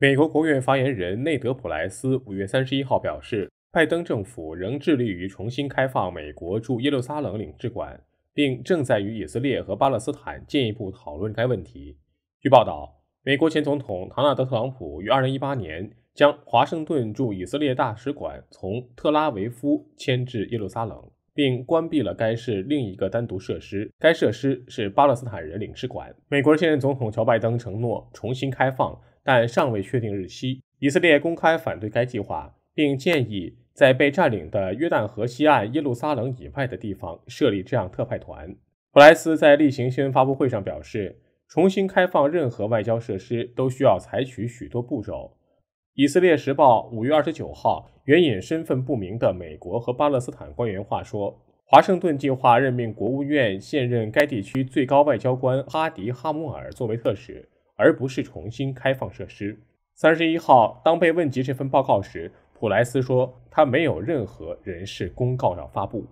美国国务院发言人内德·普莱斯五月三十一号表示，拜登政府仍致力于重新开放美国驻耶路撒冷领事馆，并正在与以色列和巴勒斯坦进一步讨论该问题。据报道，美国前总统唐纳德·特朗普于二零一八年将华盛顿驻以色列大使馆从特拉维夫迁至耶路撒冷，并关闭了该市另一个单独设施，该设施是巴勒斯坦人领事馆。美国现任总统乔·拜登承诺重新开放。但尚未确定日期。以色列公开反对该计划，并建议在被占领的约旦河西岸、耶路撒冷以外的地方设立这样特派团。普莱斯在例行新闻发布会上表示，重新开放任何外交设施都需要采取许多步骤。《以色列时报》五月二十九号援引身份不明的美国和巴勒斯坦官员话说，华盛顿计划任命国务院现任该地区最高外交官哈迪哈默尔作为特使。而不是重新开放设施。三十一号，当被问及这份报告时，普莱斯说，他没有任何人事公告要发布。